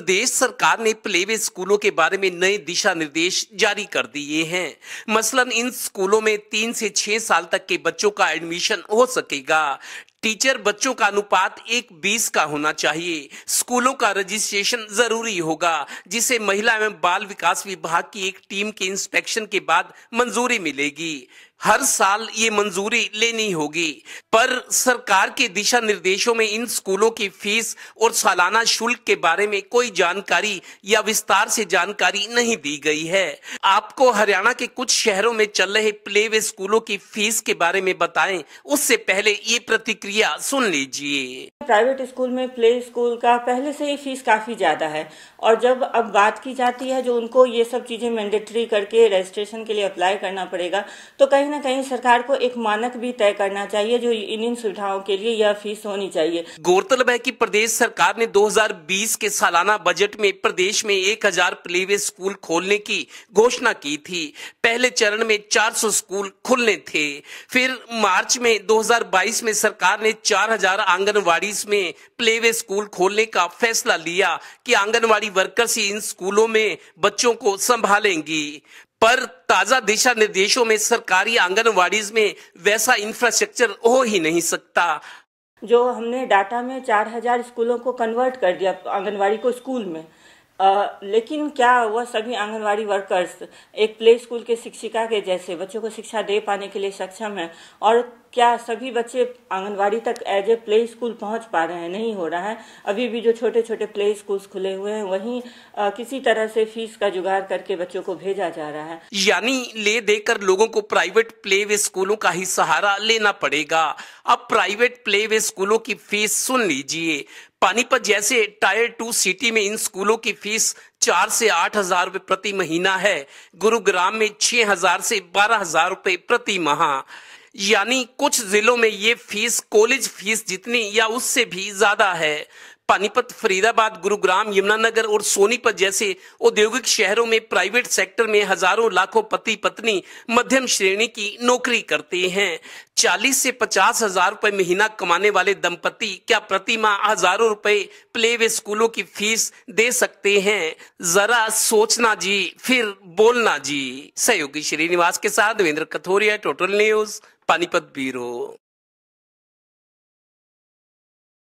प्रदेश सरकार ने play way स्कूलों के बारे में नए दिशा निर्देश जारी कर दिए हैं मसलन इन स्कूलों में तीन से छह साल तक के बच्चों का एडमिशन हो सकेगा टीचर बच्चों का अनुपात एक बीस का होना चाहिए स्कूलों का रजिस्ट्रेशन जरूरी होगा जिसे महिला एवं बाल विकास विभाग की एक टीम के इंस्पेक्शन के बाद मंजूरी मिलेगी हर साल ये मंजूरी लेनी होगी पर सरकार के दिशा निर्देशों में इन स्कूलों की फीस और सालाना शुल्क के बारे में कोई जानकारी या विस्तार से जानकारी नहीं दी गई है आपको हरियाणा के कुछ शहरों में चल रहे प्ले वे स्कूलों की फीस के बारे में बताएं उससे पहले ये प्रतिक्रिया सुन लीजिए प्राइवेट स्कूल में प्ले स्कूल का पहले से ही फीस काफी ज्यादा है और जब अब बात की जाती है जो उनको ये सब चीजें मैंडेटरी करके रजिस्ट्रेशन के लिए अप्लाई करना पड़ेगा तो कहीं कहीं ना कहीं सरकार को एक मानक भी तय करना चाहिए जो इन इन सुविधाओं के लिए यह फीस होनी चाहिए गौरतलब है की प्रदेश सरकार ने 2020 के सालाना बजट में प्रदेश में 1000 प्लेवे स्कूल खोलने की घोषणा की थी पहले चरण में 400 स्कूल खुलने थे फिर मार्च में 2022 में सरकार ने 4000 आंगनबाड़ी में प्लेवे स्कूल खोलने का फैसला लिया कि आंगनवाड़ी वर्कर्स ही इन स्कूलों में बच्चों को संभालेंगी पर ताजा दिशा निर्देशों में सरकारी आंगनबाड़ी में वैसा इंफ्रास्ट्रक्चर हो ही नहीं सकता जो हमने डाटा में 4000 स्कूलों को कन्वर्ट कर दिया आंगनवाड़ी को स्कूल में आ, लेकिन क्या वह सभी आंगनवाड़ी वर्कर्स एक प्ले स्कूल के शिक्षिका के जैसे बच्चों को शिक्षा दे पाने के लिए सक्षम है और क्या सभी बच्चे आंगनवाड़ी तक एज ए प्ले स्कूल पहुंच पा रहे हैं नहीं हो रहा है अभी भी जो छोटे छोटे प्ले स्कूल्स खुले हुए हैं वहीं आ, किसी तरह से फीस का जुगाड़ करके बच्चों को भेजा जा रहा है यानी ले देकर लोगों को प्राइवेट प्ले वे स्कूलों का ही सहारा लेना पड़ेगा अब प्राइवेट प्ले वे स्कूलों की फीस सुन लीजिए पानीपत जैसे टायर टू सिटी में इन स्कूलों की फीस चार से आठ हजार रूपए प्रति महीना है गुरुग्राम में छह हजार से बारह हजार रूपए प्रति माह यानी कुछ जिलों में ये फीस कॉलेज फीस जितनी या उससे भी ज्यादा है पानीपत फरीदाबाद गुरुग्राम यमुनानगर और सोनीपत जैसे औद्योगिक शहरों में प्राइवेट सेक्टर में हजारों लाखों पति पत्नी मध्यम श्रेणी की नौकरी करते हैं चालीस से पचास हजार रुपए महीना कमाने वाले दंपति क्या प्रतिमा हजारों रुपए प्ले वे स्कूलों की फीस दे सकते हैं जरा सोचना जी फिर बोलना जी सहयोगी श्रीनिवास के साथ Devendra Kathoria total news Panipat bureau